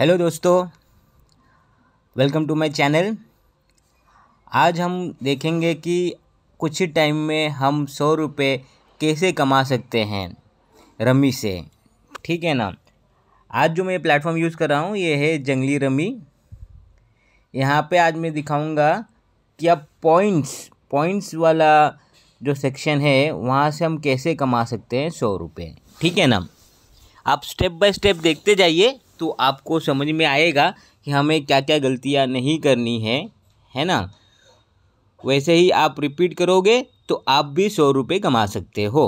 Hello दोस्तों welcome to my channel आज हम देखेंगे कि कुछ ही टाइम में हम सौ रुपये कैसे कमा सकते हैं रमी से ठीक है ना आज जो मैं प्लेटफॉर्म यूज़ कर रहा हूँ ये है जंगली रमी यहाँ पे आज मैं दिखाऊंगा कि आप पॉइंट्स पॉइंट्स वाला जो सेक्शन है वहाँ से हम कैसे कमा सकते हैं सौ रुपये ठीक है ना आप स्टेप बाय स्टेप देखते जाइए तो आपको समझ में आएगा कि हमें क्या क्या गलतियाँ नहीं करनी है है ना वैसे ही आप रिपीट करोगे तो आप भी सौ रुपये कमा सकते हो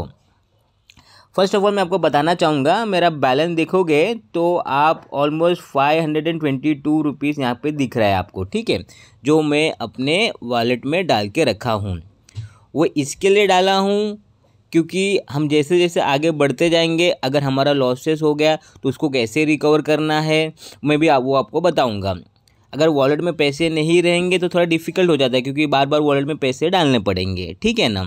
फर्स्ट ऑफ ऑल मैं आपको बताना चाहूँगा मेरा बैलेंस देखोगे तो आप almost five hundred and twenty two rupees यहाँ पर दिख रहा है आपको ठीक है जो मैं अपने वॉलेट में डाल के रखा हूँ वो इसके लिए डाला हूँ क्योंकि हम जैसे जैसे आगे बढ़ते जाएंगे अगर हमारा लॉसेस हो गया तो उसको कैसे रिकवर करना है मैं भी वो आपको बताऊँगा अगर वॉलेट में पैसे नहीं रहेंगे तो थोड़ा डिफ़िकल्ट हो जाता है क्योंकि बार बार वॉलेट में पैसे डालने पड़ेंगे ठीक है ना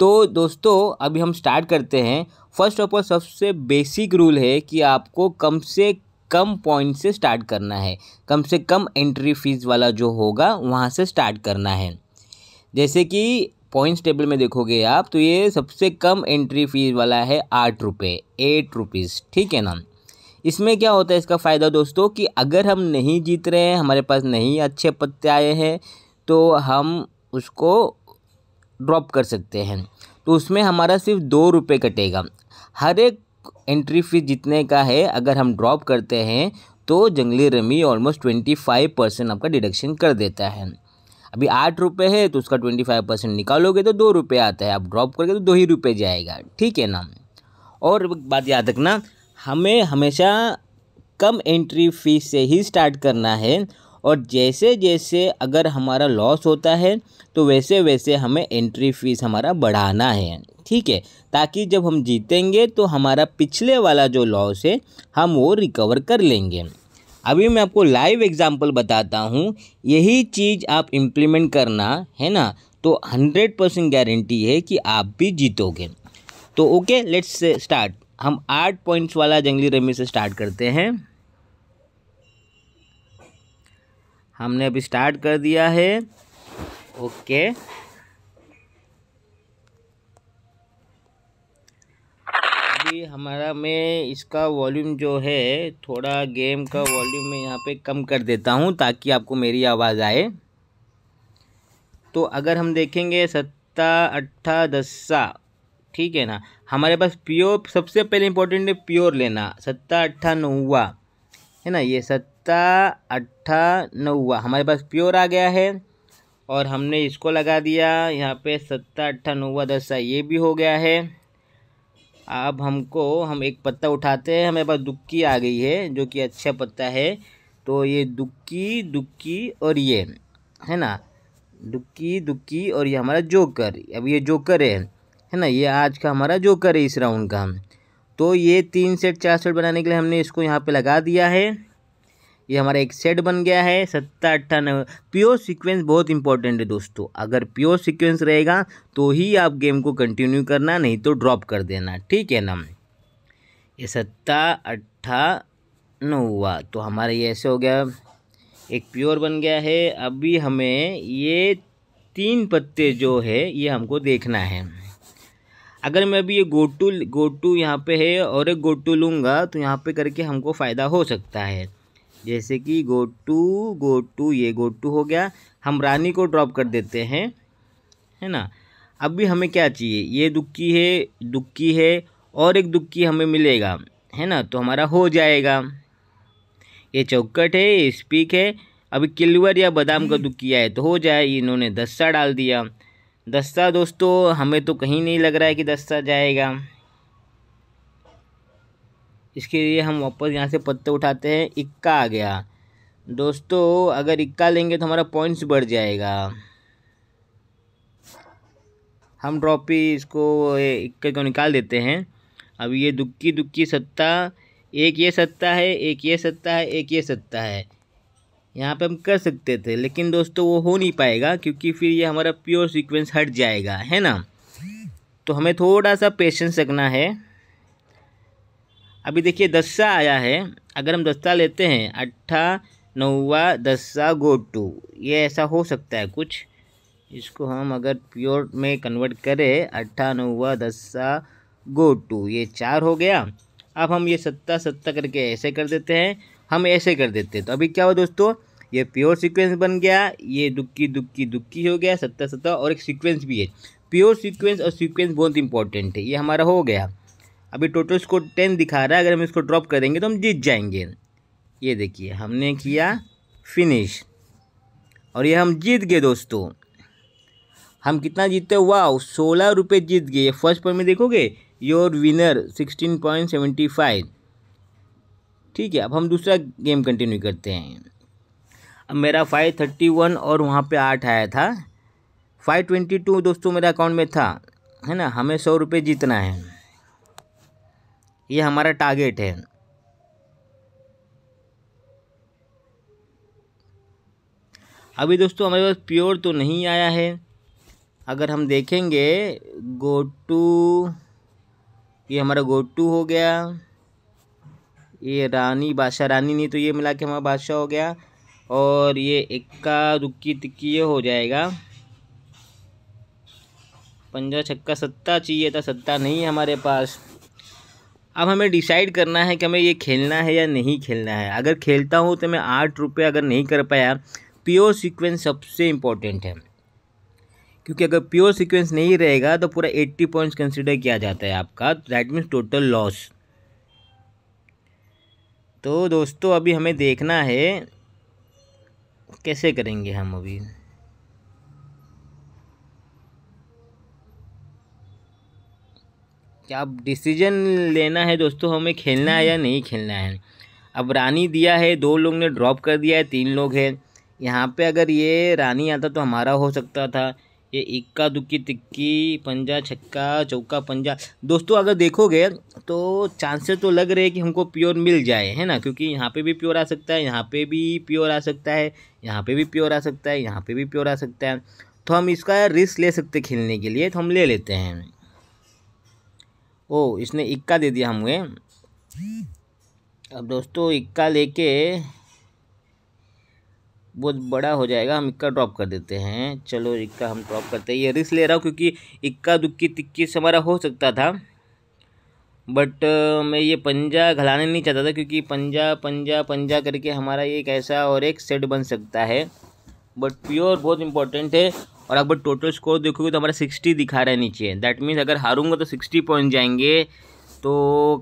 तो दोस्तों अभी हम स्टार्ट करते हैं फर्स्ट ऑफ ऑल सबसे बेसिक रूल है कि आपको कम से कम पॉइंट से स्टार्ट करना है कम से कम एंट्री फीस वाला जो होगा वहाँ से स्टार्ट करना है जैसे कि पॉइंट्स टेबल में देखोगे आप तो ये सबसे कम एंट्री फीस वाला है आठ रुपये एट रुपीज़ ठीक है ना इसमें क्या होता है इसका फ़ायदा दोस्तों कि अगर हम नहीं जीत रहे हैं हमारे पास नहीं अच्छे पत्ते आए हैं तो हम उसको ड्रॉप कर सकते हैं तो उसमें हमारा सिर्फ दो रुपये कटेगा हर एक एंट्री फीस जितने का है अगर हम ड्रॉप करते हैं तो Junglee rummy almost twenty five percent आपका डिडक्शन कर देता है अभी आठ रुपये है तो उसका ट्वेंटी फाइव परसेंट निकालोगे तो दो रुपये आता है आप ड्रॉप करके तो दो ही रुपये जाएगा ठीक है ना और बात याद रखना हमें हमेशा कम एंट्री फीस से ही स्टार्ट करना है और जैसे जैसे अगर हमारा लॉस होता है तो वैसे वैसे हमें एंट्री फीस हमारा बढ़ाना है ठीक है ताकि जब हम जीतेंगे तो हमारा पिछले वाला जो लॉस है हम वो रिकवर कर लेंगे अभी मैं आपको लाइव एग्जांपल बताता हूँ यही चीज़ आप इम्प्लीमेंट करना है ना तो हंड्रेड परसेंट गारंटी है कि आप भी जीतोगे तो ओके लेट्स स्टार्ट हम आठ पॉइंट्स वाला जंगली रमी से स्टार्ट करते हैं हमने अभी स्टार्ट कर दिया है ओके हमारा मैं इसका वॉल्यूम जो है थोड़ा गेम का वॉल्यूम मैं यहाँ पे कम कर देता हूँ ताकि आपको मेरी आवाज़ आए तो अगर हम देखेंगे सत्ता अट्ठा दस्सा ठीक है ना हमारे पास प्योर सबसे पहले इम्पोर्टेंट है प्योर लेना सत्ता अट्ठा नौवा है ना ये सत्ता अट्ठा नौवा हमारे पास प्योर आ गया है और हमने इसको लगा दिया यहाँ पे सत्ता अट्ठा नौवा दस्सा ये भी हो गया है अब हमको हम एक पत्ता उठाते हैं हमारे पास दुक्की आ गई है जो कि अच्छा पत्ता है तो ये दुक्की दुक्की और ये है ना दुक्की दुक्की और ये हमारा जोकर अब ये जोकर है है ना ये आज का हमारा जोकर है इस राउंड का तो ये तीन सेट चार सेट बनाने के लिए हमने इसको यहाँ पे लगा दिया है ये हमारा एक सेट बन गया है सत्तर अट्ठानवे प्योर सीक्वेंस बहुत इंपॉर्टेंट है दोस्तों अगर प्योर सीक्वेंस रहेगा तो ही आप गेम को कंटिन्यू करना नहीं तो ड्रॉप कर देना ठीक है ना ये सत्ता अट्ठा नौवा तो हमारा ये ऐसे हो गया एक प्योर बन गया है अभी हमें ये तीन पत्ते जो है ये हमको देखना है अगर मैं अभी ये गोटू गोटू यहाँ पे है और एक गोटू लूँगा तो यहाँ पे करके हमको फ़ायदा हो सकता है जैसे कि गो टू गो टू ये गो टू हो गया हम रानी को ड्रॉप कर देते हैं है ना अब भी हमें क्या चाहिए ये दुक्की है दुक्की है और एक दुक्की हमें मिलेगा है ना तो हमारा हो जाएगा ये चौकट है ये स्पीक है अभी किलवर या बादाम का दुक्की आए तो हो जाए इन्होंने दस्ता डाल दिया दस्ता दोस्तों हमें तो कहीं नहीं लग रहा है कि दस्ता जाएगा इसके लिए हम वापस यहाँ से पत्ते उठाते हैं इक्का आ गया दोस्तों अगर इक्का लेंगे तो हमारा पॉइंट्स बढ़ जाएगा हम ड्रॉपी इसको इक्के को निकाल देते हैं अब ये दुक्की दुक्की सत्ता एक ये सत्ता है एक ये सत्ता है एक ये सत्ता है यहाँ पे हम कर सकते थे लेकिन दोस्तों वो हो नहीं पाएगा क्योंकि फिर ये हमारा प्योर सीक्वेंस हट जाएगा है ना तो हमें थोड़ा सा पेशेंस रखना है अभी देखिए दस्सा आया है अगर हम दस्ता लेते हैं अट्ठा नौवा दस्सा गो टू ये ऐसा हो सकता है कुछ इसको हम अगर प्योर में कन्वर्ट करें अट्ठा नौवा दस्सा गो टू ये चार हो गया अब हम ये सत्ता सत्ता करके ऐसे कर देते हैं हम ऐसे कर देते हैं तो अभी क्या हुआ दोस्तों ये प्योर सीक्वेंस बन गया ये दुक्की दुक्की दुक्की हो गया सत्ता सत्ता और एक सीक्वेंस भी है प्योर सीक्वेंस और सीक्वेंस बहुत इंपॉर्टेंट है ये हमारा हो गया अभी टोटल स्कोर टेन दिखा रहा है अगर हम इसको ड्रॉप कर देंगे तो हम जीत जाएंगे ये देखिए हमने किया फिनिश और ये हम जीत गए दोस्तों हम कितना जीतते वाह सोलह रुपये जीत गए फर्स्ट पॉइंट में देखोगे your winner sixteen point seventy five ठीक है अब हम दूसरा गेम कंटिन्यू करते हैं अब मेरा फाइव थर्टी वन और वहाँ पे आठ आया था फाइव ट्वेंटी टू दोस्तों मेरे अकाउंट में था है ना हमें सौ रुपये जीतना है ये हमारा टारगेट है अभी दोस्तों हमारे पास प्योर तो नहीं आया है अगर हम देखेंगे गो टू ये हमारा गो टू हो गया ये रानी बादशाह रानी नहीं तो ये मिला के हमारा बादशाह हो गया और ये इक्का दुक्की तिक्की ये हो जाएगा पंजा छक्का सत्ता चाहिए था सत्ता नहीं है हमारे पास अब हमें डिसाइड करना है कि हमें ये खेलना है या नहीं खेलना है अगर खेलता हूँ तो मैं आठ रुपये अगर नहीं कर पाया प्योर सीक्वेंस सबसे इम्पोर्टेंट है क्योंकि अगर प्योर सीक्वेंस नहीं रहेगा तो पूरा एट्टी पॉइंट्स कंसिडर किया जाता है आपका दैट मीन्स टोटल लॉस तो दोस्तों अभी हमें देखना है कैसे करेंगे हम अभी कि अब डिसीजन लेना है दोस्तों हमें खेलना है या नहीं खेलना है अब रानी दिया है दो लोग ने ड्रॉप कर दिया है तीन लोग हैं यहाँ पे अगर ये रानी आता तो हमारा हो सकता था ये इक्का दुक्की तिक्की पंजा छक्का चौका पंजा दोस्तों अगर देखोगे तो चांसेस तो लग रहे हैं कि हमको प्योर मिल जाए है ना क्योंकि यहाँ पे भी प्योर आ सकता है यहाँ पे भी प्योर आ सकता है यहाँ पे भी प्योर आ सकता है यहाँ पे भी प्योर आ सकता है तो हम इसका रिस्क ले सकते खेलने के लिए तो हम ले लेते हैं ओ इसने इक्का दे दिया हमें अब दोस्तों इक्का लेके बहुत बड़ा हो जाएगा हम इक्का ड्रॉप कर देते हैं चलो इक्का हम ड्रॉप करते हैं ये रिस्क ले रहा हूँ क्योंकि इक्का दुक्की तिक्की से हमारा हो सकता था बट मैं ये पंजा घलाने नहीं चाहता था क्योंकि पंजा पंजा पंजा करके हमारा एक ऐसा और एक सेट बन सकता है बट प्योर बहुत इम्पोर्टेंट है और अगर टोटल स्कोर देखोगे तो हमारा सिक्सटी दिखा रहा है नीचे दैट मीन्स अगर हारूंगा तो सिक्सटी पॉइंट जाएंगे तो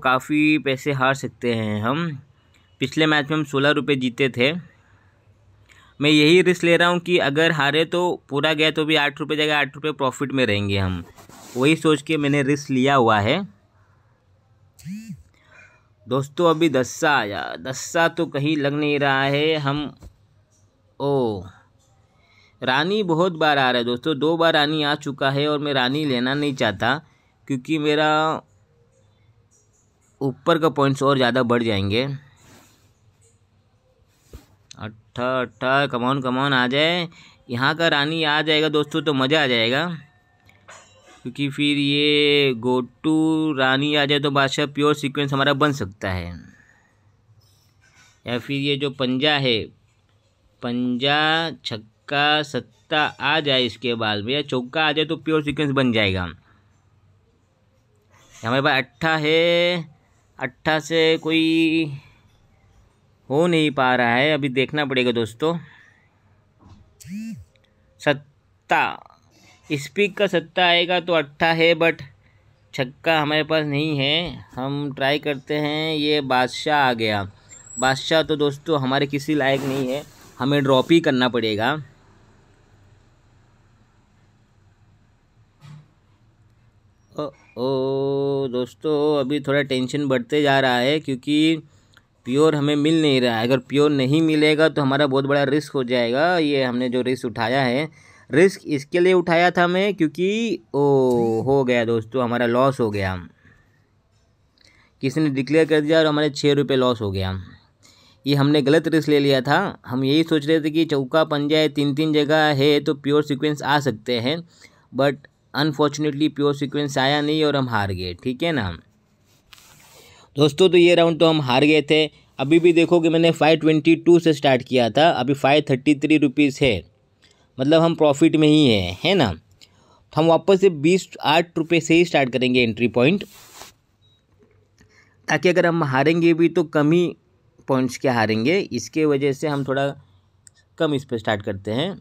काफ़ी पैसे हार सकते हैं हम पिछले मैच में हम सोलह रुपये जीते थे मैं यही रिस्क ले रहा हूँ कि अगर हारे तो पूरा गया तो भी आठ रुपये जाएगा आठ रुपये प्रॉफिट में रहेंगे हम वही सोच के मैंने रिस्क लिया हुआ है दोस्तों अभी दस्सा आया दस्सा तो कहीं लग नहीं रहा है हम ओ रानी बहुत बार आ रहा है दोस्तों दो बार रानी आ चुका है और मैं रानी लेना नहीं चाहता क्योंकि मेरा ऊपर का पॉइंट्स और ज़्यादा बढ़ जाएंगे अट्ठा अट्ठा कमान कमान आ जाए यहाँ का रानी आ जाएगा दोस्तों तो मज़ा आ जाएगा क्योंकि फिर ये गोटू रानी आ जाए तो बादशाह प्योर सीक्वेंस हमारा बन सकता है या फिर ये जो पंजा है पंजा छक का सत्ता आ जाए इसके बाद में या चौका आ जाए तो प्योर सीक्वेंस बन जाएगा हमारे पास अट्ठा है अट्ठा से कोई हो नहीं पा रहा है अभी देखना पड़ेगा दोस्तों सत्ता स्पीक का सत्ता आएगा तो अट्ठा है बट छक्का हमारे पास नहीं है हम ट्राई करते हैं ये बादशाह आ गया बादशाह तो दोस्तों हमारे किसी लायक नहीं है हमें ड्रॉप ही करना पड़ेगा ओ दोस्तों अभी थोड़ा टेंशन बढ़ते जा रहा है क्योंकि प्योर हमें मिल नहीं रहा है अगर प्योर नहीं मिलेगा तो हमारा बहुत बड़ा रिस्क हो जाएगा ये हमने जो रिस्क उठाया है रिस्क इसके लिए उठाया था मैं क्योंकि ओ हो गया दोस्तों हमारा लॉस हो गया किसी ने डिक्लेयर कर दिया और हमारे छः रुपये लॉस हो गया ये हमने गलत रिस्क ले लिया था हम यही सोच रहे थे कि चौका पंजा तीन तीन जगह है तो प्योर सिक्वेंस आ सकते हैं बट अनफॉर्चुनेटली प्योर सिक्वेंस आया नहीं और हम हार गए ठीक है ना दोस्तों तो ये राउंड तो हम हार गए थे अभी भी देखो कि मैंने फाइव ट्वेंटी टू से स्टार्ट किया था अभी फाइव थर्टी थ्री रुपीज़ है मतलब हम प्रॉफिट में ही हैं है ना तो हम वापस से बीस आठ रुपये से ही स्टार्ट करेंगे एंट्री पॉइंट ताकि अगर हम हारेंगे भी तो कम ही पॉइंट्स के हारेंगे इसके वजह से हम थोड़ा कम इस पर स्टार्ट करते हैं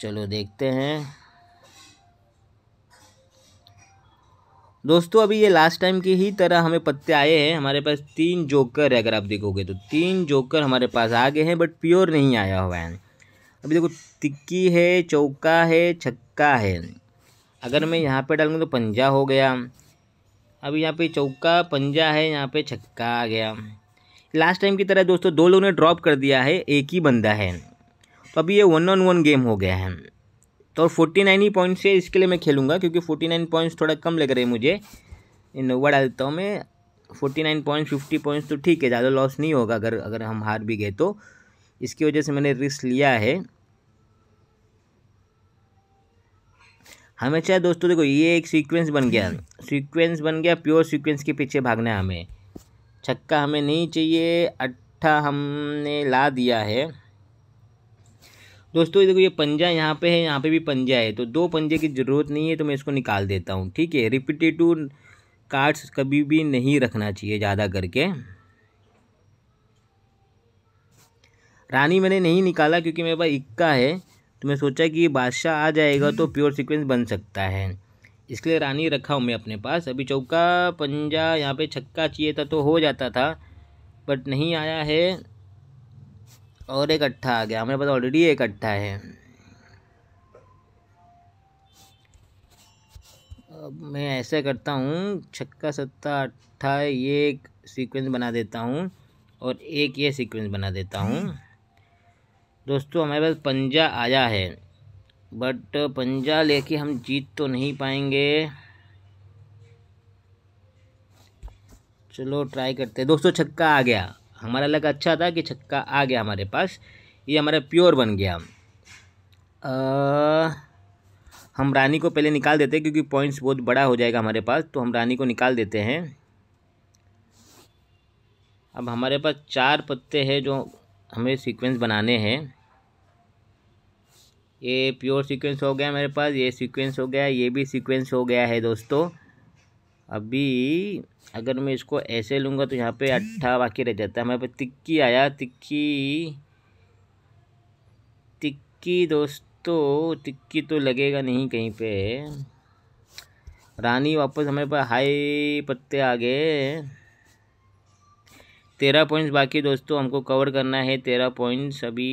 चलो देखते हैं दोस्तों अभी ये लास्ट टाइम की ही तरह हमें पत्ते आए हैं हमारे पास तीन जोकर है अगर आप देखोगे तो तीन जोकर हमारे पास आ गए हैं बट प्योर नहीं आया हुआ है अभी देखो तिक्की है चौका है छक्का है अगर मैं यहाँ पे डालूँगा तो पंजा हो गया अभी यहाँ पे चौका पंजा है यहाँ पे छक्का आ गया लास्ट टाइम की तरह दोस्तों दो लोगों ने ड्रॉप कर दिया है एक ही बंदा है तो अभी ये वन ऑन वन गेम हो गया है तो फोर्टी नाइन ही पॉइंट्स है इसके लिए मैं खेलूँगा क्योंकि फोर्टी नाइन पॉइंट्स थोड़ा कम लग रहे हैं मुझे इनोवा डालता हूँ मैं forty nine point fifty points तो ठीक है ज़्यादा लॉस नहीं होगा अगर अगर हम हार भी गए तो इसकी वजह से मैंने रिस्क लिया है हमेशा दोस्तों देखो ये एक सीक्वेंस बन गया सीक्वेंस बन गया प्योर सीक्वेंस के पीछे भागना है हमें छक्का हमें नहीं चाहिए अट्ठा हमने ला दिया है दोस्तों ये देखो ये पंजा यहाँ पे है यहाँ पे भी पंजा है तो दो पंजे की ज़रूरत नहीं है तो मैं इसको निकाल देता हूँ ठीक है रिपीटेटिव कार्ड्स कभी भी नहीं रखना चाहिए ज़्यादा करके रानी मैंने नहीं निकाला क्योंकि मेरे पास इक्का है तो मैं सोचा कि बादशाह आ जाएगा तो प्योर हम्म। सिक्वेंस बन सकता है इसलिए रानी रखा हूँ मैं अपने पास अभी चौका पंजा यहाँ पे छक्का चाहिए था तो हो जाता था बट नहीं आया है और एक अट्ठा आ गया हमारे पास ऑलरेडी एक अट्ठा है अब मैं ऐसे करता हूँ छक्का सत्ता अट्ठा ये एक सीक्वेंस बना देता हूँ और एक ये सीक्वेंस बना देता हूँ दोस्तों हमारे पास पंजा आया है बट पंजा लेके हम जीत तो नहीं पाएंगे चलो ट्राई करते दोस्तों छक्का आ गया हमारा लग अच्छा था कि छक्का आ गया हमारे पास ये हमारा प्योर बन गया आ, हम रानी को पहले निकाल देते हैं क्योंकि पॉइंट्स बहुत बड़ा हो जाएगा हमारे पास तो हम रानी को निकाल देते हैं अब हमारे पास चार पत्ते हैं जो हमें सीक्वेंस बनाने हैं ये प्योर सीक्वेंस हो गया मेरे पास ये सीक्वेंस हो गया ये भी सीक्वेंस हो गया है दोस्तों अभी अगर मैं इसको ऐसे लूँगा तो यहाँ पे अट्ठा बाकी रह जाता है हमारे पास तिक्की आया तिक्की तिक्की दोस्तों तिक्की तो लगेगा नहीं कहीं पे रानी वापस हमारे पास हाई पत्ते आ गए तेरह पॉइंट्स बाकी दोस्तों हमको कवर करना है तेरह पॉइंट्स अभी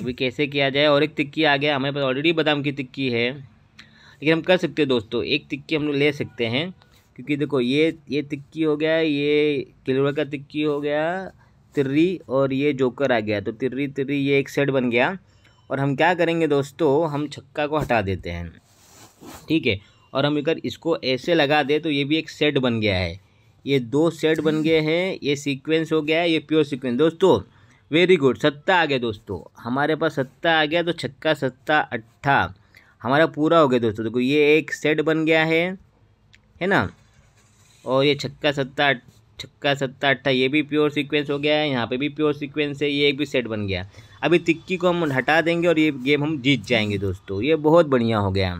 अभी कैसे किया जाए और एक टिक्की आ गया हमारे पास ऑलरेडी बादाम की टिक्की है लेकिन हम कर सकते हैं दोस्तों एक टिक्की हम लोग ले सकते हैं क्योंकि देखो ये ये टिक्की हो गया ये किलोड़ा का टिक्की हो गया तिर्री और ये जोकर आ गया तो तिर्री तिर्री ये एक सेट बन गया और हम क्या करेंगे दोस्तों हम छक्का को हटा देते हैं ठीक है और हम अगर इसको ऐसे लगा दें तो ये भी एक सेट बन गया है ये दो सेट बन गए हैं ये सीक्वेंस हो गया है ये प्योर सीक्वेंस दोस्तों वेरी गुड सत्ता आ गया दोस्तों हमारे पास सत्ता आ गया तो छक्का सत्ता अट्ठा हमारा पूरा हो गया दोस्तों देखो ये एक सेट बन गया है है ना और ये छक्का सत्ता छक्का सत्ता अट्ठा ये भी प्योर सीक्वेंस हो गया है यहाँ पे भी प्योर सीक्वेंस है ये एक भी सेट बन गया अभी तिक्की को हम हटा देंगे और ये गेम हम जीत जाएंगे दोस्तों ये बहुत बढ़िया हो गया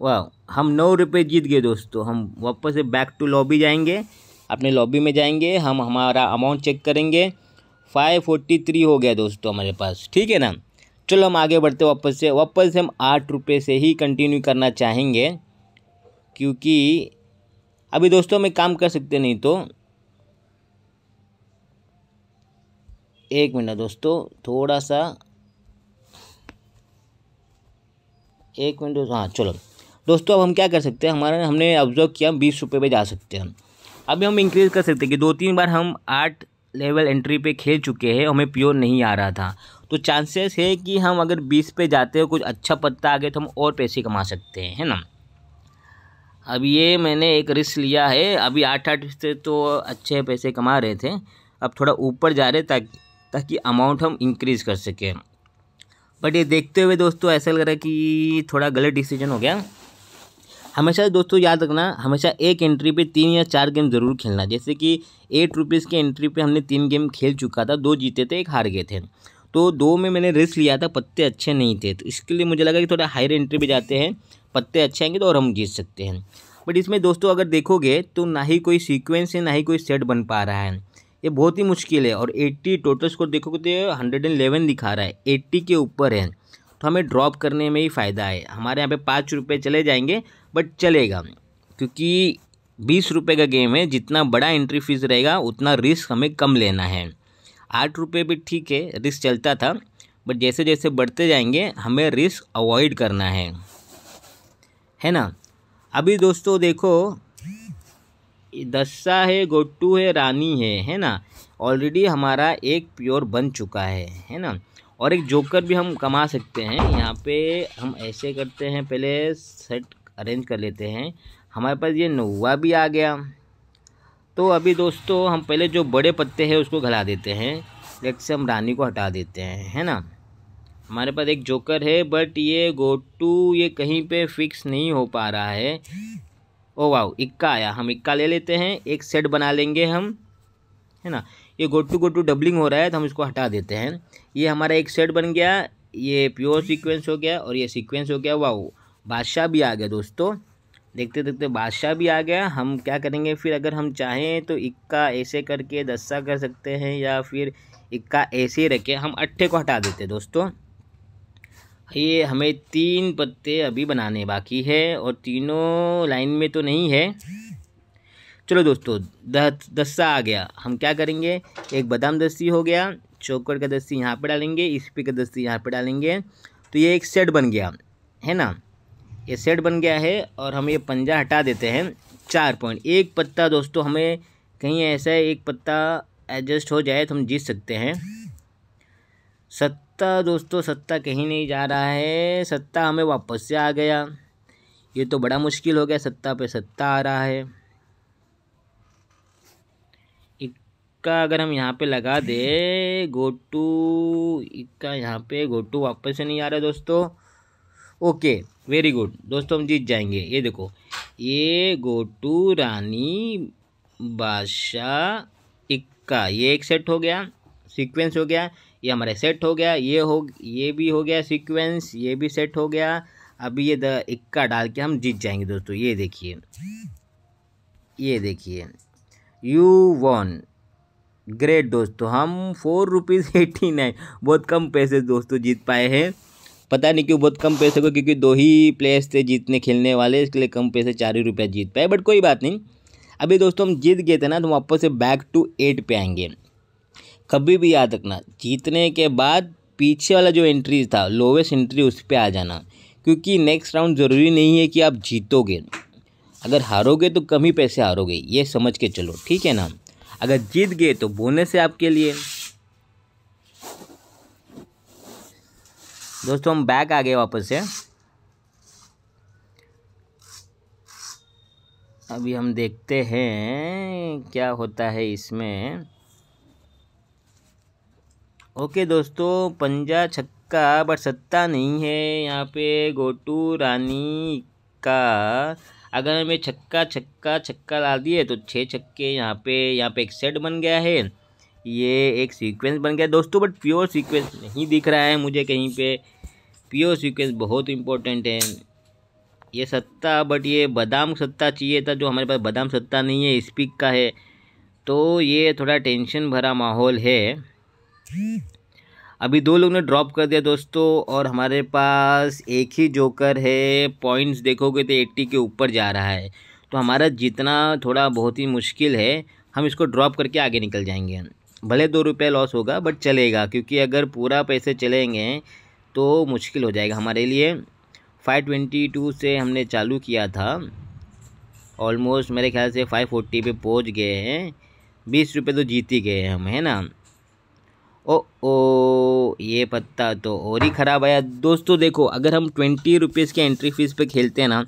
वाह हम नौ रुपये जीत गए दोस्तों हम वापस से बैक टू लॉबी जाएंगे अपने लॉबी में जाएंगे हम हमारा अमाउंट चेक करेंगे फाइव फोर्टी थ्री हो गया दोस्तों हमारे पास ठीक है ना चलो हम आगे बढ़ते वापस से वापस हम आठ रुपये से ही कंटिन्यू करना चाहेंगे क्योंकि अभी दोस्तों में काम कर सकते नहीं तो एक मिनट दोस्तों थोड़ा सा एक मिनट हाँ चलो दोस्तों अब हम क्या कर सकते हैं हमारा हमने ऑब्जर्व किया बीस रुपये पे जा सकते हैं हम अभी हम इंक्रीज़ कर सकते हैं कि दो तीन बार हम आठ लेवल एंट्री पे खेल चुके हैं हमें प्योर नहीं आ रहा था तो चांसेस है कि हम अगर बीस पे जाते हैं कुछ अच्छा पत्ता आ गया तो हम और पैसे कमा सकते हैं है ना अब ये मैंने एक रिस्क लिया है अभी आठ आठ से तो अच्छे पैसे कमा रहे थे अब थोड़ा ऊपर जा रहे ताकि ताकि अमाउंट हम इंक्रीज़ कर सकें बट ये देखते हुए दोस्तों ऐसा लग रहा है कि थोड़ा गलत डिसीजन हो गया हमेशा दोस्तों याद रखना हमेशा एक एंट्री पे तीन या चार गेम ज़रूर खेलना जैसे कि एट रुपीज़ के एंट्री पे हमने तीन गेम खेल चुका था दो जीते थे एक हार गए थे तो दो में मैंने रिस्क लिया था पत्ते अच्छे नहीं थे तो इसके लिए मुझे लगा कि थोड़ा हायर एंट्री पर जाते हैं पत्ते अच्छे आएंगे तो और हम जीत सकते हैं बट इसमें दोस्तों अगर देखोगे तो ना ही कोई सीक्वेंस है ना ही कोई सेट बन पा रहा है ये बहुत ही मुश्किल है और 80 टोटल स्कोर देखोगे तो हंड्रेड एंड एलेवन दिखा रहा है 80 के ऊपर है तो हमें ड्रॉप करने में ही फ़ायदा है हमारे यहाँ पे पाँच रुपये चले जाएंगे बट चलेगा क्योंकि बीस रुपये का गेम है जितना बड़ा एंट्री फीस रहेगा उतना रिस्क हमें कम लेना है आठ रुपये भी ठीक है रिस्क चलता था बट जैसे जैसे बढ़ते जाएंगे हमें रिस्क अवॉइड करना है है ना अभी दोस्तों देखो दस्सा है गोटू है रानी है है ना ऑलरेडी हमारा एक प्योर बन चुका है है ना और एक जोकर भी हम कमा सकते हैं यहाँ पे हम ऐसे करते हैं पहले सेट अरेंज कर लेते हैं हमारे पास ये नौवा भी आ गया तो अभी दोस्तों हम पहले जो बड़े पत्ते हैं उसको घला देते हैं जैसे से हम रानी को हटा देते हैं है ना हमारे पास एक जोकर है बट ये गोटू ये कहीं पे फिक्स नहीं हो पा रहा है ओ oh, वाह इक्का आया हम इक्का ले लेते हैं एक सेट बना लेंगे हम है ना ये गोटू गोटू डबलिंग हो रहा है तो हम इसको हटा देते हैं ये हमारा एक सेट बन गया ये प्योर सीक्वेंस हो गया और ये सीक्वेंस हो गया वाह बादशाह भी आ गया दोस्तों देखते देखते बादशाह भी आ गया हम क्या करेंगे फिर अगर हम चाहें तो इक्का ऐसे करके दस्सा कर सकते हैं या फिर इक्का ऐसे ही रखे हम अट्ठे को हटा देते दोस्तों ये हमें तीन पत्ते अभी बनाने बाकी है और तीनों लाइन में तो नहीं है चलो दोस्तों दस्सा आ गया हम क्या करेंगे एक बादाम दस्ती हो गया चोकर का दस्ती यहाँ पर डालेंगे इस्पी का दस्ती यहाँ पर डालेंगे तो ये एक सेट बन गया है ना ये सेट बन गया है और हम ये पंजा हटा देते हैं चार पॉइंट एक पत्ता दोस्तों हमें कहीं ऐसा है एक पत्ता एडजस्ट हो जाए तो हम जीत सकते हैं सत्ता दोस्तों सत्ता कहीं नहीं जा रहा है सत्ता हमें वापस से आ गया ये तो बड़ा मुश्किल हो गया सत्ता पे सत्ता आ रहा है इक्का अगर हम यहाँ पे लगा दे गोटू इक्का यहाँ पे गोटू वापस से नहीं आ रहा दोस्तों ओके वेरी गुड दोस्तों हम जीत जाएंगे ये देखो ये गोटू रानी बादशाह इक्का ये एक सेट हो गया सीक्वेंस हो गया ये हमारा सेट हो गया ये हो ये भी हो गया सीक्वेंस ये भी सेट हो गया अभी ये द इक्का डाल के हम जीत जाएंगे दोस्तों ये देखिए ये देखिए यू वॉन ग्रेट दोस्तों हम फोर रुपीज़ एटी नाइन बहुत कम पैसे दोस्तों जीत पाए हैं पता नहीं क्यों बहुत कम पैसे को क्योंकि दो ही प्लेयर्स थे जीतने खेलने वाले इसके लिए कम पैसे चार ही रुपया जीत पाए बट कोई बात नहीं अभी दोस्तों हम जीत गए थे ना तो वापस से बैक टू एट पे आएंगे कभी भी याद रखना जीतने के बाद पीछे वाला जो एंट्री था लोवेस्ट एंट्री उस पर आ जाना क्योंकि नेक्स्ट राउंड ज़रूरी नहीं है कि आप जीतोगे अगर हारोगे तो कम ही पैसे हारोगे ये समझ के चलो ठीक है ना अगर जीत गए तो बोनस है आपके लिए दोस्तों हम बैक आ गए वापस से अभी हम देखते हैं क्या होता है इसमें ओके दोस्तों पंजा छक्का बट सत्ता नहीं है यहाँ पे गोटू रानी का अगर हमें छक्का छक्का छक्का ला दिए तो छः छक्के यहाँ पे यहाँ पे एक सेट बन गया है ये एक सीक्वेंस बन गया दोस्तों बट प्योर सीक्वेंस नहीं दिख रहा है मुझे कहीं पे प्योर सीक्वेंस बहुत इंपॉर्टेंट है ये सत्ता बट ये बादाम सत्ता चाहिए था जो हमारे पास बादाम सत्ता नहीं है स्पीक का है तो ये थोड़ा टेंशन भरा माहौल है अभी दो लोग ने ड्रॉप कर दिया दोस्तों और हमारे पास एक ही जोकर है पॉइंट्स देखोगे तो एट्टी के ऊपर जा रहा है तो हमारा जीतना थोड़ा बहुत ही मुश्किल है हम इसको ड्रॉप करके आगे निकल जाएंगे भले दो रुपये लॉस होगा बट चलेगा क्योंकि अगर पूरा पैसे चलेंगे तो मुश्किल हो जाएगा हमारे लिए फाइव ट्वेंटी टू से हमने चालू किया था ऑलमोस्ट मेरे ख्याल से फाइव फोर्टी पर पहुँच गए हैं बीस रुपये तो जीत ही गए हम है ना ओ ओ ये पत्ता तो और ही ख़राब आया दोस्तों देखो अगर हम ट्वेंटी रुपीज़ के एंट्री फ़ीस पे खेलते हैं ना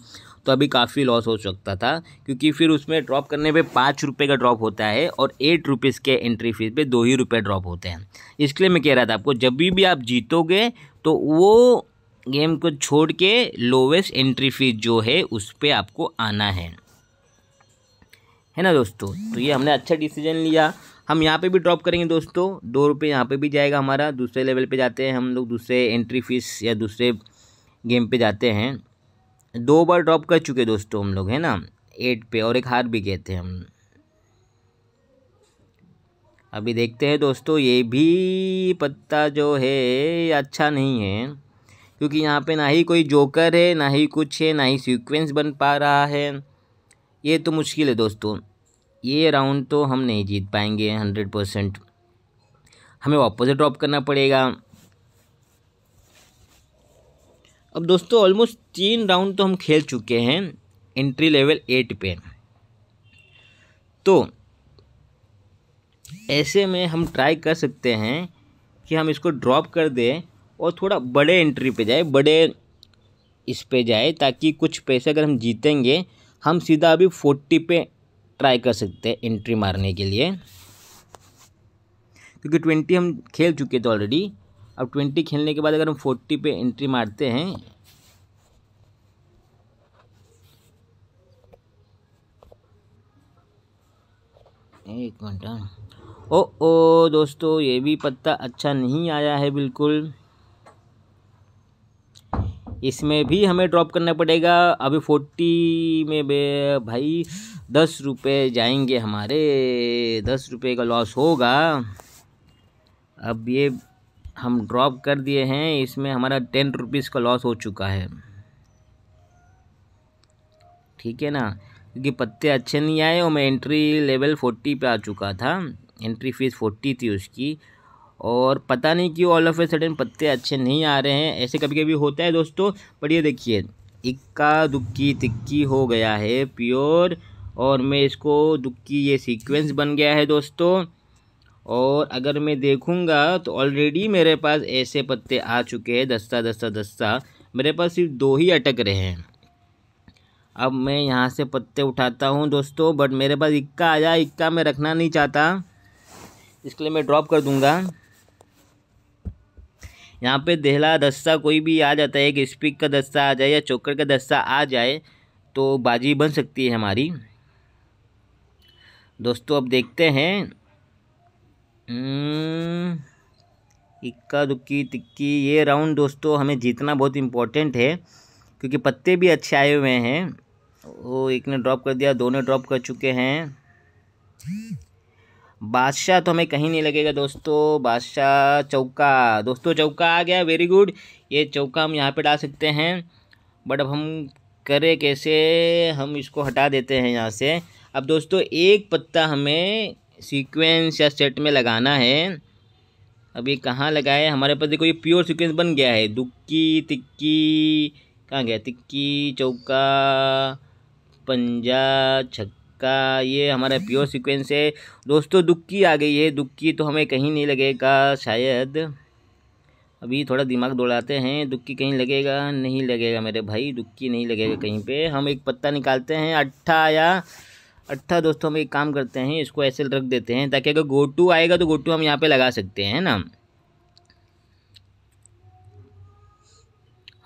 तो अभी काफ़ी लॉस हो सकता था क्योंकि फिर उसमें ड्रॉप करने पे पाँच रुपये का ड्रॉप होता है और एट रुपीज़ के एंट्री फीस पे दो ही रुपये ड्रॉप होते हैं इसलिए मैं कह रहा था आपको जब भी आप जीतोगे तो वो गेम को छोड़ के लोवेस्ट एंट्री फीस जो है उस पर आपको आना है है ना दोस्तों तो ये हमने अच्छा डिसीजन लिया हम यहाँ पे भी ड्रॉप करेंगे दोस्तों दो रुपये यहाँ पे भी जाएगा हमारा दूसरे लेवल पे जाते हैं हम लोग दूसरे एंट्री फीस या दूसरे गेम पे जाते हैं दो बार ड्रॉप कर चुके दोस्तों हम लोग है ना एट पे और एक हार भी गए थे हम अभी देखते हैं दोस्तों ये भी पत्ता जो है अच्छा नहीं है क्योंकि यहाँ पे ना ही कोई जोकर है ना ही कुछ है ना ही सीक्वेंस बन पा रहा है ये तो मुश्किल है दोस्तों ये राउंड तो हम नहीं जीत पाएंगे हंड्रेड परसेंट हमें वापस ड्रॉप करना पड़ेगा अब दोस्तों ऑलमोस्ट तीन राउंड तो हम खेल चुके हैं एंट्री लेवल एट पे तो ऐसे में हम ट्राई कर सकते हैं कि हम इसको ड्रॉप कर दें और थोड़ा बड़े एंट्री पे जाए बड़े इस पे जाए ताकि कुछ पैसे अगर हम जीतेंगे हम सीधा अभी फोर्टी पे ट्राई कर सकते हैं एंट्री मारने के लिए क्योंकि ट्वेंटी हम खेल चुके थे ऑलरेडी अब ट्वेंटी खेलने के बाद अगर हम फोर्टी पे एंट्री मारते हैं एक मिनट हाँ। ओ ओ दोस्तों ये भी पत्ता अच्छा नहीं आया है बिल्कुल इसमें भी हमें ड्रॉप करना पड़ेगा अभी फोर्टी में भाई दस रुपये जाएंगे हमारे दस रुपये का लॉस होगा अब ये हम ड्रॉप कर दिए हैं इसमें हमारा टेन रुपीज़ का लॉस हो चुका है ठीक है ना क्योंकि पत्ते अच्छे नहीं आए और मैं एंट्री लेवल फोर्टी पे आ चुका था एंट्री फीस फोर्टी थी उसकी और पता नहीं क्यों ऑल ऑफ ए सडन पत्ते अच्छे नहीं आ रहे हैं ऐसे कभी कभी होता है दोस्तों पर ये देखिए इक्का दुक्की तिक्की हो गया है प्योर और मैं इसको दुक्की ये सीक्वेंस बन गया है दोस्तों और अगर मैं देखूँगा तो ऑलरेडी मेरे पास ऐसे पत्ते आ चुके हैं दस्ता दस्ता दस्ता मेरे पास सिर्फ दो ही अटक रहे हैं अब मैं यहाँ से पत्ते उठाता हूँ दोस्तों बट मेरे पास इक्का आया इक्का मैं रखना नहीं चाहता इसके लिए मैं ड्रॉप कर दूँगा यहाँ पे देहला दस्ता कोई भी आ जाता है कि स्पिक का दस्ता आ जाए या चोकर का दस्ता आ जाए तो बाजी बन सकती है हमारी दोस्तों अब देखते हैं हम्म। इक्का दुक्की तिक्की ये राउंड दोस्तों हमें जीतना बहुत इम्पोर्टेंट है क्योंकि पत्ते भी अच्छे आए हुए हैं वो एक ने ड्रॉप कर दिया दो ने ड्रॉप कर चुके हैं बादशाह तो हमें कहीं नहीं लगेगा दोस्तों बादशाह चौका दोस्तों चौका आ गया वेरी गुड ये चौका हम यहाँ पे डाल सकते हैं बट अब हम करें कैसे हम इसको हटा देते हैं यहाँ से अब दोस्तों एक पत्ता हमें सीक्वेंस या सेट में लगाना है अब ये कहाँ लगाए हमारे पास देखो ये प्योर सीक्वेंस बन गया है दुक्की तिक्की कहाँ गया तिक्की चौका पंजा छक्का ये हमारा प्योर सीक्वेंस है दोस्तों दुक्की आ गई है दुक्की तो हमें कहीं नहीं लगेगा शायद अभी थोड़ा दिमाग दौड़ाते हैं दुक्की कहीं लगेगा नहीं लगेगा मेरे भाई दुक्की नहीं लगेगा कहीं पे हम एक पत्ता निकालते हैं अट्ठा या अट्ठा दोस्तों हम एक काम करते हैं इसको ऐसे रख देते हैं ताकि अगर गोटू आएगा तो गोटू हम यहाँ पे लगा सकते हैं ना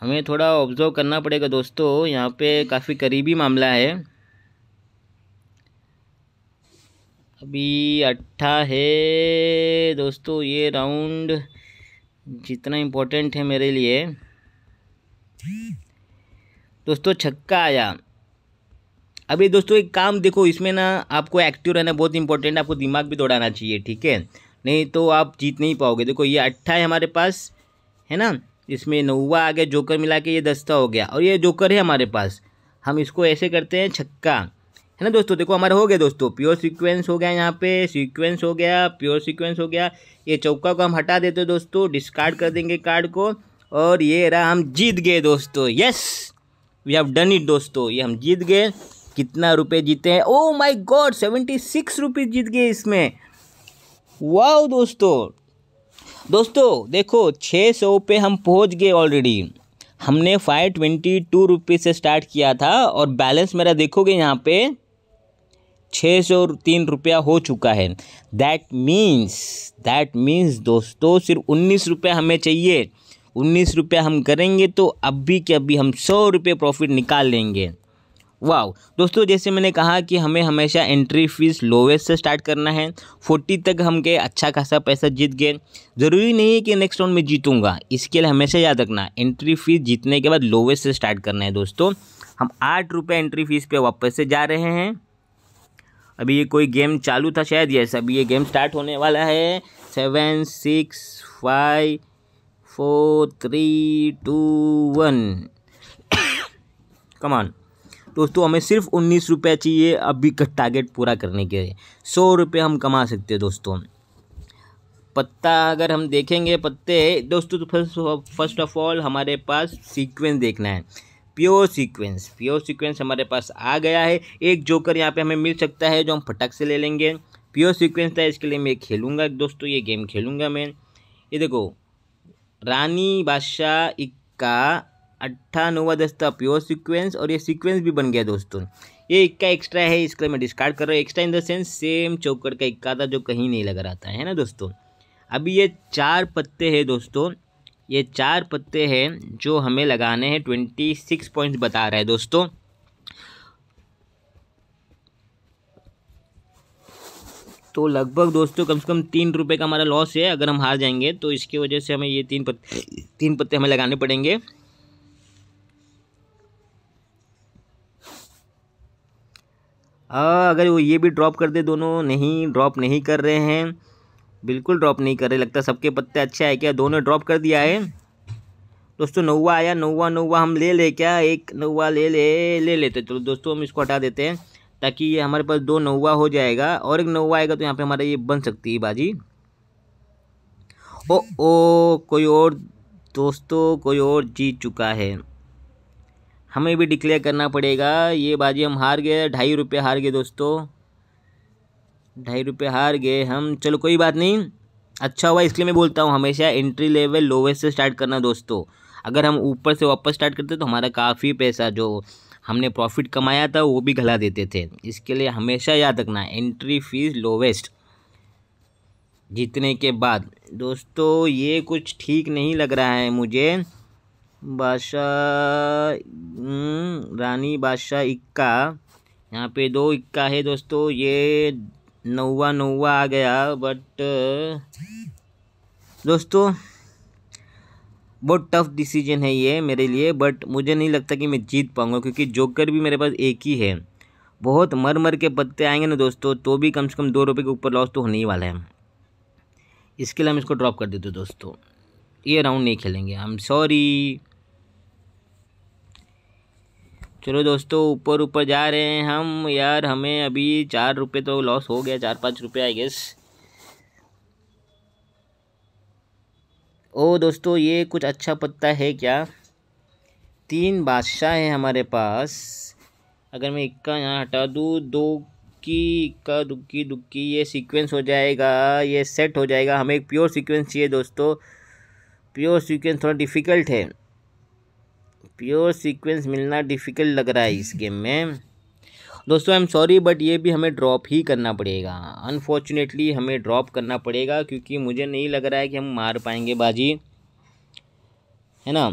हमें थोड़ा ऑब्जर्व करना पड़ेगा दोस्तों यहाँ पे काफ़ी करीबी मामला है अभी अट्ठा है दोस्तों ये राउंड जितना इम्पोर्टेंट है मेरे लिए दोस्तों छक्का आया अभी दोस्तों एक काम देखो इसमें ना आपको एक्टिव रहना बहुत इंपॉर्टेंट है आपको दिमाग भी दौड़ाना चाहिए ठीक है नहीं तो आप जीत नहीं पाओगे देखो ये अट्ठा है हमारे पास है ना इसमें नौवा आ गया जोकर मिला के ये दस्ता हो गया और ये जोकर है हमारे पास हम इसको ऐसे करते हैं छक्का है ना दोस्तों देखो हमारा हो गया दोस्तों प्योर सीक्वेंस हो गया यहाँ पे सीक्वेंस हो गया प्योर सीक्वेंस हो गया ये चौका को हम हटा देते दोस्तों डिस्कार्ड कर देंगे कार्ड को और ये रहा हम जीत गए दोस्तों yes we have done it दोस्तों ये हम जीत गए कितना रुपए जीते हैं oh my god seventy six rupees जीत गए इसमें वाह दोस्तों दोस्तों देखो छः सौ पे हम पहुंच गए ऑलरेडी हमने फाइव ट्वेंटी टू रुपीज़ से स्टार्ट किया था और बैलेंस मेरा देखोगे यहाँ पे छः सौ तीन रुपया हो चुका है दैट मीन्स दैट मीन्स दोस्तों सिर्फ उन्नीस रुपया हमें चाहिए उन्नीस रुपया हम करेंगे तो अभी के अभी हम सौ रुपये प्रॉफिट निकाल लेंगे वाओ दोस्तों जैसे मैंने कहा कि हमें हमेशा एंट्री फीस लोवेस्ट से स्टार्ट करना है फोर्टी तक हम गए अच्छा खासा पैसा जीत गए ज़रूरी नहीं है कि नेक्स्ट राउंड में जीतूंगा इसके लिए हमेशा याद रखना एंट्री फीस जीतने के बाद लोवेस्ट से स्टार्ट करना है दोस्तों हम आठ रुपये एंट्री फीस पे वापस से जा रहे हैं अभी ये कोई गेम चालू था शायद ये अभी ये गेम स्टार्ट होने वाला है seven six five four three two one come on दोस्तों हमें सिर्फ उन्नीस रुपये चाहिए अभी का टारगेट पूरा करने के लिए सौ रुपये हम कमा सकते हैं दोस्तों पत्ता अगर हम देखेंगे पत्ते दोस्तों तो फर्स्ट फर्स्ट ऑफ ऑल हमारे पास सीक्वेंस देखना है प्योर सीक्वेंस प्योर सीक्वेंस हमारे पास आ गया है एक जोकर यहाँ पे हमें मिल सकता है जो हम फटक से ले लेंगे प्योर सीक्वेंस था इसके लिए मैं खेलूँगा दोस्तों ये गेम खेलूँगा मैं ये देखो रानी बादशाह इक्का अट्ठानवा दस्ता प्योर सीक्वेंस और ये सीक्वेंस भी बन गया दोस्तों ये इक्का एक्स्ट्रा है इसका मैं डिस्कार्ड कर रहा हूँ extra in the sense same चौकड़ का इक्का था जो कहीं नहीं लग रहा था है ना दोस्तों अभी ये चार पत्ते हैं दोस्तों ये चार पत्ते हैं जो हमें लगाने हैं ट्वेंटी सिक्स पॉइंट्स बता रहा है दोस्तों तो लगभग दोस्तों कम से कम तीन रुपये का हमारा लॉस है अगर हम हार जाएंगे तो इसकी वजह से हमें ये तीन पत्ते तीन पत्ते हमें लगाने पड़ेंगे आ, हाँ, अगर वो ये भी ड्रॉप कर दे दोनों नहीं ड्रॉप नहीं कर रहे हैं बिल्कुल ड्रॉप नहीं कर रहे लगता सबके पत्ते अच्छा है क्या दोनों ड्रॉप कर दिया है दोस्तों नौवा आया नौवा नौवा हम ले ले क्या एक नौवा ले ले ले लेते चलो तो दोस्तों हम इसको हटा देते हैं ताकि ये हमारे पास दो नौवा हो जाएगा और एक नौवा आएगा तो यहाँ पे हमारा ये बन सकती है बाजी ओ ओ कोई और दोस्तों कोई और जीत चुका है हमें भी डिक्लेयर करना पड़ेगा ये बाजी हम हार गए ढाई रुपये हार गए दोस्तों ढाई रुपये हार गए हम चलो कोई बात नहीं अच्छा हुआ इसलिए मैं बोलता हूँ हमेशा एंट्री लेवल लोवेस्ट से स्टार्ट करना दोस्तों अगर हम ऊपर से वापस स्टार्ट करते तो हमारा काफ़ी पैसा जो हमने प्रॉफिट कमाया था वो भी घला देते थे इसके लिए हमेशा याद रखना एंट्री फीस लोवेस्ट जीतने के बाद दोस्तों ये कुछ ठीक नहीं लग रहा है मुझे बादशाह हम्म, रानी बादशाह इक्का यहाँ पे दो इक्का है दोस्तों ये नौवा नौवा आ गया बट दोस्तों बहुत टफ डिसीजन है ये मेरे लिए बट मुझे नहीं लगता कि मैं जीत पाऊँगा क्योंकि जोकर भी मेरे पास एक ही है बहुत मर मर के पत्ते आएंगे ना दोस्तों तो भी कम से कम दो रुपये के ऊपर लॉस तो होने ही वाला है इसके लिए हम इसको ड्रॉप कर देते दोस्तों ये राउंड नहीं खेलेंगे आई एम सॉरी चलो दोस्तों ऊपर ऊपर जा रहे हैं हम यार हमें अभी चार रुपये तो लॉस हो गया चार पाँच रुपये आई गेस ओ दोस्तों ये कुछ अच्छा पत्ता है क्या तीन बादशाह हैं हमारे पास अगर मैं इक्का यहाँ हटा दूँ दो की इक्का दुक्की दुक्की ये सीक्वेंस हो जाएगा ये सेट हो जाएगा हमें एक प्योर सीक्वेंस चाहिए दोस्तों प्योर सीक्वेंस थोड़ा डिफ़िकल्ट है प्योर सीक्वेंस मिलना डिफ़िकल्ट लग रहा है इस गेम में दोस्तों आई एम सॉरी बट ये भी हमें ड्रॉप ही करना पड़ेगा अनफॉर्चुनेटली हमें ड्रॉप करना पड़ेगा क्योंकि मुझे नहीं लग रहा है कि हम मार पाएंगे बाजी है ना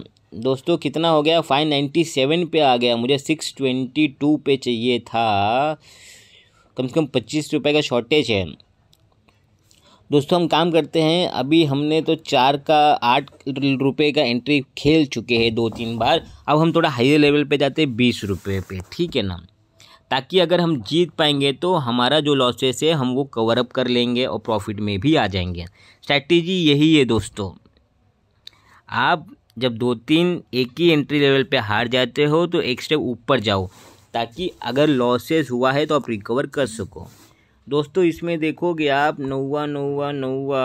दोस्तों कितना हो गया फाइव नाइन्टी सेवन पे आ गया मुझे सिक्स ट्वेंटी टू पे चाहिए था कम से कम पच्चीस रुपये का शॉर्टेज है दोस्तों हम काम करते हैं अभी हमने तो चार का आठ रुपये का एंट्री खेल चुके हैं दो तीन बार अब हम थोड़ा हाई लेवल पे जाते हैं बीस रुपये पे ठीक है ना ताकि अगर हम जीत पाएंगे तो हमारा जो लॉसेस है हम वो कवर अप कर लेंगे और प्रॉफिट में भी आ जाएंगे स्ट्रैटेजी यही है दोस्तों आप जब दो तीन एक ही एंट्री लेवल पर हार जाते हो तो एक स्टेप ऊपर जाओ ताकि अगर लॉसेस हुआ है तो आप रिकवर कर सको दोस्तों इसमें देखोगे आप नौवा नौवा नौवा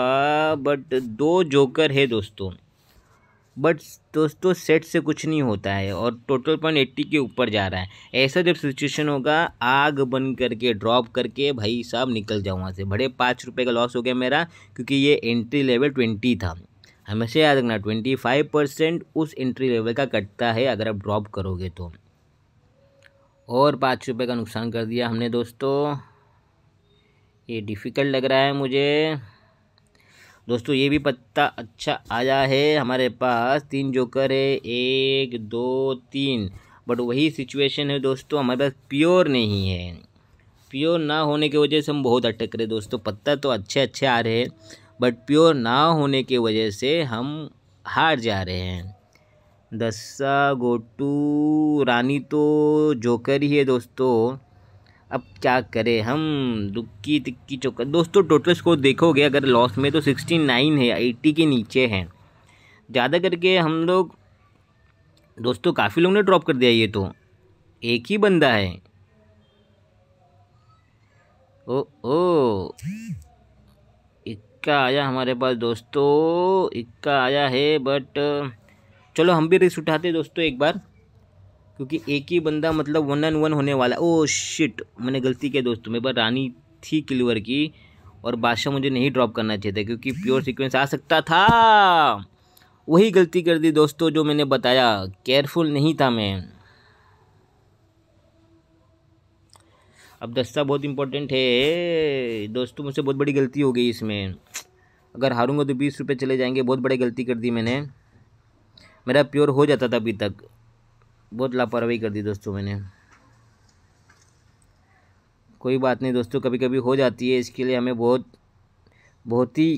बट दो जोकर है दोस्तों बट दोस्तों सेट से कुछ नहीं होता है और टोटल पॉइंट एट्टी के ऊपर जा रहा है ऐसा जब सिचुएशन होगा आग बन करके ड्रॉप करके भाई साहब निकल जाऊँ वहाँ से बड़े पाँच रुपये का लॉस हो गया मेरा क्योंकि ये एंट्री लेवल ट्वेंटी था हमेशा याद रखना ट्वेंटी फाइव परसेंट उस एंट्री लेवल का कटता है अगर आप ड्रॉप करोगे तो और पाँच रुपये का नुकसान कर दिया हमने दोस्तों ये डिफ़िकल्ट लग रहा है मुझे दोस्तों ये भी पत्ता अच्छा आया है हमारे पास तीन जोकर है एक दो तीन बट वही सिचुएशन है दोस्तों हमारे पास प्योर नहीं है प्योर ना होने की वजह से हम बहुत अटक रहे दोस्तों पत्ता तो अच्छे अच्छे आ रहे हैं बट प्योर ना होने की वजह से हम हार जा रहे हैं दस्सा गोटू रानी तो जोकर ही है दोस्तों अब क्या करें हम दुक्की तिक्की चौका दोस्तों टोटल स्कोर देखोगे अगर लॉस में तो सिक्सटी नाइन है एट्टी के नीचे हैं ज़्यादा करके हम लोग दोस्तों काफ़ी लोग ने ड्रॉप कर दिया ये तो एक ही बंदा है ओ ओ इक्का आया हमारे पास दोस्तों इक्का आया है बट चलो हम भी रिस्क उठाते दोस्तों एक बार क्योंकि एक ही बंदा मतलब वन एंड वन होने वाला ओ शिट oh, मैंने गलती किया दोस्तों मेरे पास रानी थी किल्वर की और बादशाह मुझे नहीं ड्रॉप करना चाहिए था क्योंकि प्योर सीक्वेंस आ सकता था वही गलती कर दी दोस्तों जो मैंने बताया केयरफुल नहीं था मैं अब दस्ता बहुत इंपॉर्टेंट है दोस्तों मुझसे बहुत बड़ी गलती हो गई इसमें अगर हारूंगा तो बीस रुपये चले जाएंगे बहुत बड़ी गलती कर दी मैंने मेरा प्योर हो जाता था अभी तक बहुत लापरवाही कर दी दोस्तों मैंने कोई बात नहीं दोस्तों कभी कभी हो जाती है इसके लिए हमें बहुत बहुत ही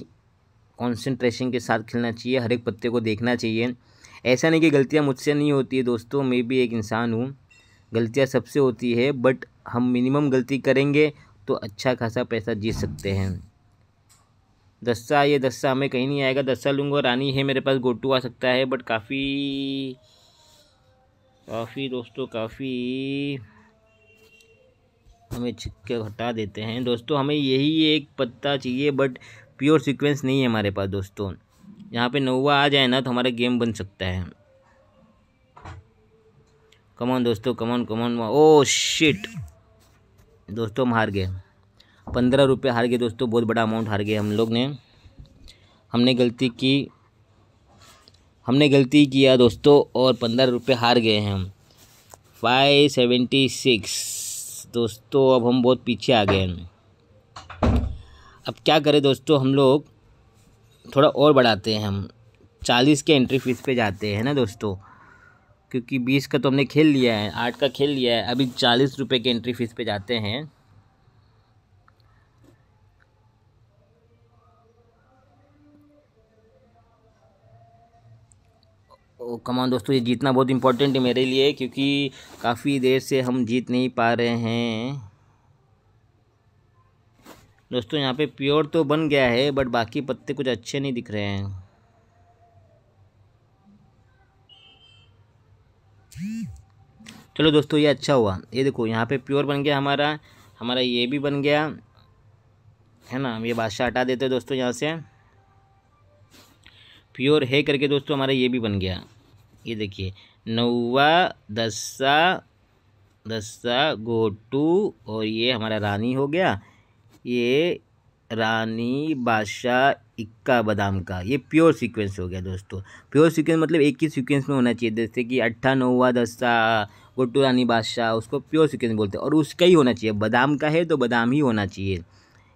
कॉन्सेंट्रेशन के साथ खेलना चाहिए हर एक पत्ते को देखना चाहिए ऐसा नहीं कि गलतियाँ मुझसे नहीं होती है दोस्तों मैं भी एक इंसान हूँ गलतियाँ सबसे होती है बट हम मिनिमम गलती करेंगे तो अच्छा खासा पैसा जीत सकते हैं दस्सा ये दस्सा हमें कहीं नहीं आएगा दस्सा लूँगा रानी है मेरे पास गोटू आ सकता है बट काफ़ी काफ़ी दोस्तों काफ़ी हमें छिक्के हटा देते हैं दोस्तों हमें यही एक पत्ता चाहिए बट प्योर सीक्वेंस नहीं है हमारे पास दोस्तों यहाँ पे नौवा आ जाए ना तो हमारा गेम बन सकता है कमान दोस्तों कमान कमान ओ शिट दोस्तों हम हार गए पंद्रह रुपये हार गए दोस्तों बहुत बड़ा अमाउंट हार गए हम लोग ने हमने गलती की हमने गलती किया दोस्तों और पंद्रह रुपये हार गए हैं हम फाइव सेवेंटी सिक्स दोस्तों अब हम बहुत पीछे आ गए हैं अब क्या करें दोस्तों हम लोग थोड़ा और बढ़ाते हैं हम चालीस के एंट्री फीस पे जाते हैं ना दोस्तों क्योंकि बीस का तो हमने खेल लिया है आठ का खेल लिया है अभी चालीस रुपये के एंट्री फीस पे जाते हैं कमान दोस्तों ये जीतना बहुत इम्पोर्टेंट है मेरे लिए क्योंकि काफ़ी देर से हम जीत नहीं पा रहे हैं दोस्तों यहाँ पे प्योर तो बन गया है बट बाकी पत्ते कुछ अच्छे नहीं दिख रहे हैं चलो दोस्तों ये अच्छा हुआ ये देखो यहाँ पे प्योर बन गया हमारा हमारा ये भी बन गया है ना हम ये बादशाह हटा देते हैं दोस्तों यहाँ से प्योर है करके दोस्तों हमारा ये भी बन गया ये देखिए नौवा दस्सा दस्सा गोटू और ये हमारा रानी हो गया ये रानी बादशाह इक्का बादाम का ये प्योर सीक्वेंस हो गया दोस्तों प्योर सीक्वेंस मतलब एक ही सीक्वेंस में होना चाहिए जैसे कि अट्ठा नौवा दस्ता गोटू रानी बादशाह उसको प्योर सीक्वेंस बोलते हैं और उसका ही होना चाहिए बादाम का है तो बादाम ही होना चाहिए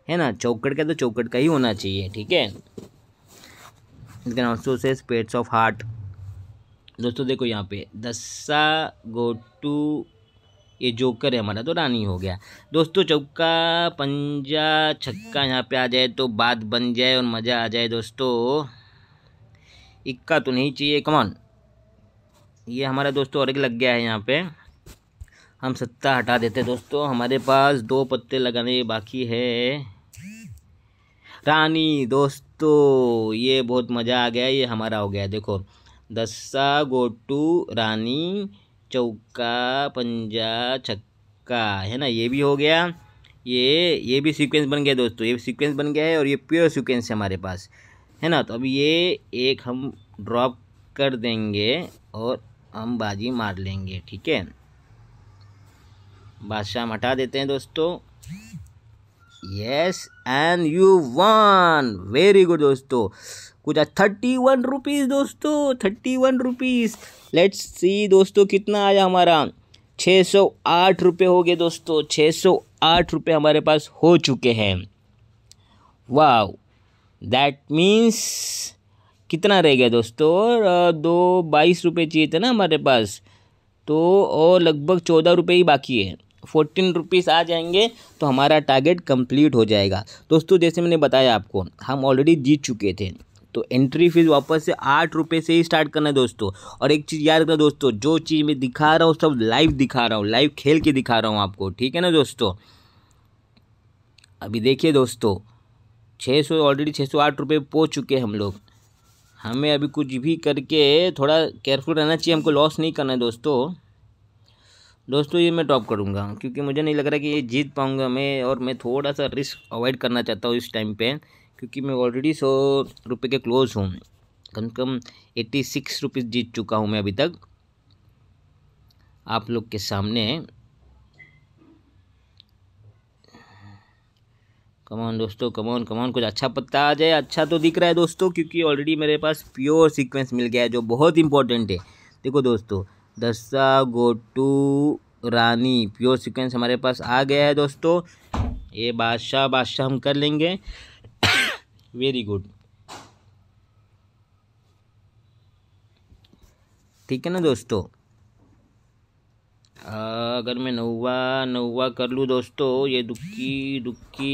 है ना चौकट का तो चौकट का ही होना चाहिए ठीक है इसका नाम सोसेस पेट्स ऑफ हार्ट दोस्तों देखो यहाँ पे दस्सा गोटू ये जोकर है हमारा तो रानी हो गया दोस्तों चौका पंजा छक्का यहाँ पे आ जाए तो बात बन जाए और मज़ा आ जाए दोस्तों इक्का तो नहीं चाहिए कमान ये हमारा दोस्तों और एक लग गया है यहाँ पे हम सत्ता हटा देते हैं दोस्तों हमारे पास दो पत्ते लगाने बाकी है रानी दोस्तों ये बहुत मज़ा आ गया ये हमारा हो गया देखो दस्सा गोटू रानी चौका पंजा छक्का है ना ये भी हो गया ये ये भी सीक्वेंस बन गया दोस्तों ये सीक्वेंस बन गया है और ये प्योर सीक्वेंस है हमारे पास है ना तो अब ये एक हम ड्रॉप कर देंगे और हम बाजी मार लेंगे ठीक है बादशाह हम हटा देते हैं दोस्तों yes and you won very good दोस्तों कुछ थर्टी वन रुपीज़ दोस्तों thirty one rupees let's see दोस्तों कितना आया हमारा छः सौ आठ रुपये हो गए दोस्तों छः सौ आठ रुपये हमारे पास हो चुके हैं वाह दैट मीन्स कितना रह गया दोस्तों दो बाईस रुपये चाहिए थे ना हमारे पास तो और लगभग चौदह रुपये ही बाकी है फोर्टीन रुपीज़ आ जाएंगे तो हमारा टारगेट कंप्लीट हो जाएगा दोस्तों जैसे मैंने बताया आपको हम ऑलरेडी जीत चुके थे तो एंट्री फीस वापस से आठ रुपये से ही स्टार्ट करना है दोस्तों और एक चीज़ याद रखना दोस्तों जो चीज़ मैं दिखा रहा हूँ सब लाइव दिखा रहा हूँ लाइव खेल के दिखा रहा हूँ आपको ठीक है ना दोस्तों अभी देखिए दोस्तों छः सौ ऑलरेडी छः सौ आठ रुपये पहुँच चुके हैं हम लोग हमें अभी कुछ भी करके थोड़ा केयरफुल रहना चाहिए हमको लॉस नहीं करना है दोस्तों दोस्तों ये मैं टॉप करूँगा क्योंकि मुझे नहीं लग रहा कि ये जीत पाऊँगा मैं और मैं थोड़ा सा रिस्क अवॉइड करना चाहता हूँ इस टाइम पर क्योंकि मैं ऑलरेडी सौ रुपये के क्लोज़ हूँ कम से कम एट्टी सिक्स रुपीज़ जीत चुका हूँ मैं अभी तक आप लोग के सामने कमान दोस्तों कमान कमान कुछ अच्छा पत्ता आ जाए अच्छा तो दिख रहा है दोस्तों क्योंकि ऑलरेडी मेरे पास प्योर सीक्वेंस मिल गया है जो बहुत इंपॉर्टेंट है देखो दोस्तों गो गोटू रानी प्योर सीक्वेंस हमारे पास आ गया है दोस्तों ये बादशाह बादशाह हम कर लेंगे वेरी गुड ठीक है ना दोस्तों अगर मैं नौवा नौवा कर लूँ दोस्तों ये दुखी दुखी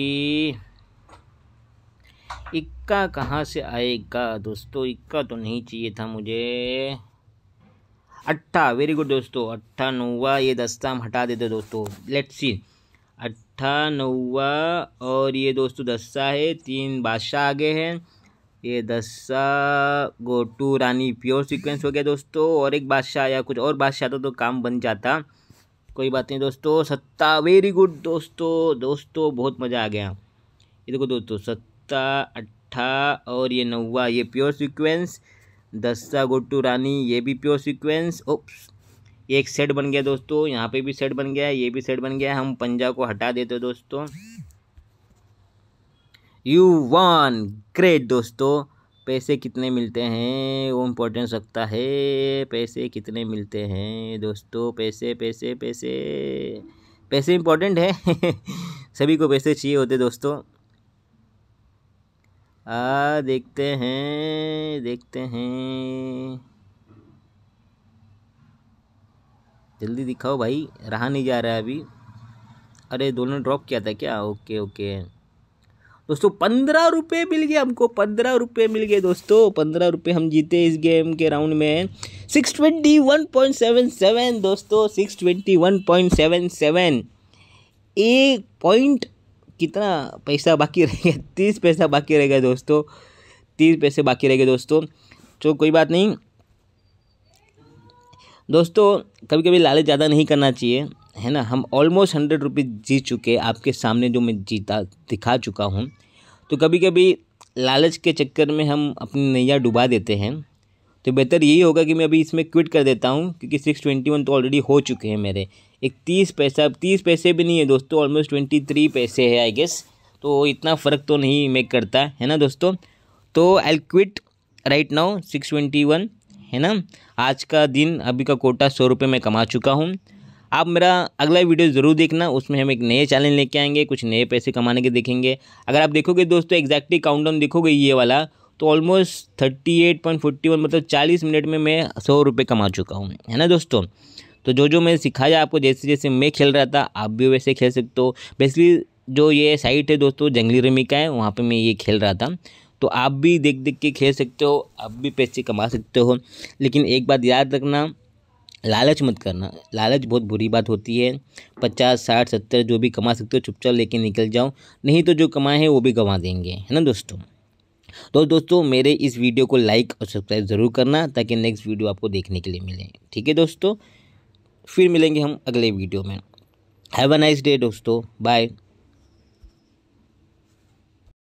इक्का कहाँ से आएगा दोस्तों इक्का तो नहीं चाहिए था मुझे अट्ठा वेरी गुड दोस्तों अट्ठा नौवा ये दस्ता हम हटा देते दोस्तों लेट्स सी अट्ठा नौवा और ये दोस्तों दस्सा है तीन बादशाह आगे हैं ये दस्सा गोटू रानी प्योर सीक्वेंस हो गया दोस्तों और एक बादशाह या कुछ और बादशाह आता तो काम बन जाता कोई बात नहीं दोस्तों सत्ता वेरी गुड दोस्तों दोस्तों बहुत मज़ा आ गया ये देखो दोस्तों सत्ता अट्ठा और ये नौवा ये प्योर सिक्वेंस दस्सा गोटू रानी ये भी प्योर सिक्वेंस ओप्स ये एक सेट बन गया दोस्तों यहाँ पे भी सेट बन गया है ये भी सेट बन गया है हम पंजा को हटा देते हैं दोस्तों यू वन ग्रेट दोस्तों पैसे कितने मिलते हैं वो इम्पोर्टेंट रखता है पैसे कितने मिलते हैं दोस्तों पैसे पैसे पैसे पैसे इम्पोर्टेंट है सभी को पैसे चाहिए होते दोस्तों आ देखते हैं देखते हैं जल्दी दिखाओ भाई रहा नहीं जा रहा है अभी अरे दोनों ड्रॉप किया था क्या ओके ओके दोस्तों पंद्रह रुपये मिल गए हमको पंद्रह रुपये मिल गए दोस्तों पंद्रह रुपये हम जीते इस गेम के राउंड में six twenty one point seven seven दोस्तों six twenty one point seven seven एक पॉइंट कितना पैसा बाकी रह गया तीस पैसा बाकी रह गया दोस्तों तीस पैसे बाकी रह गए दोस्तों चलो कोई बात नहीं दोस्तों कभी कभी लालच ज़्यादा नहीं करना चाहिए है ना हम ऑलमोस्ट हंड्रेड रुपीज़ जीत चुके आपके सामने जो मैं जीता दिखा चुका हूँ तो कभी कभी लालच के चक्कर में हम अपनी नैया डुबा देते हैं तो बेहतर यही होगा कि मैं अभी इसमें क्विट कर देता हूँ क्योंकि सिक्स ट्वेंटी वन तो ऑलरेडी हो चुके हैं मेरे एक तीस पैसा अब तीस पैसे भी नहीं है दोस्तों ऑलमोस्ट ट्वेंटी थ्री पैसे है आई गेस तो इतना फ़र्क तो नहीं मेक करता है ना दोस्तों तो I quit right now six twenty one है ना आज का दिन अभी का कोटा सौ रुपये मैं कमा चुका हूँ आप मेरा अगला वीडियो ज़रूर देखना उसमें हम एक नए चैलेंज लेके आएंगे कुछ नए पैसे कमाने के देखेंगे अगर आप देखोगे दोस्तों एग्जैक्टली डाउन देखोगे ये वाला तो almost thirty eight point forty one मतलब चालीस मिनट में मैं सौ रुपये कमा चुका हूँ है ना दोस्तों तो जो जो मैंने सिखाया आपको जैसे जैसे मैं खेल रहा था आप भी वैसे खेल सकते हो बेसिकली जो ये साइट है दोस्तों जंगली रमी का है वहाँ पर मैं ये खेल रहा था तो आप भी देख देख के खेल सकते हो आप भी पैसे कमा सकते हो लेकिन एक बात याद रखना लालच मत करना लालच बहुत बुरी बात होती है पचास साठ सत्तर जो भी कमा सकते हो चुपचाप लेके निकल जाओ नहीं तो जो कमाए हैं वो भी गंवा देंगे है ना दोस्तों तो दोस्तों मेरे इस वीडियो को लाइक और सब्सक्राइब ज़रूर करना ताकि नेक्स्ट वीडियो आपको देखने के लिए मिले ठीक है दोस्तों फिर मिलेंगे हम अगले वीडियो में हैव अ नाइस डे दोस्तों बाय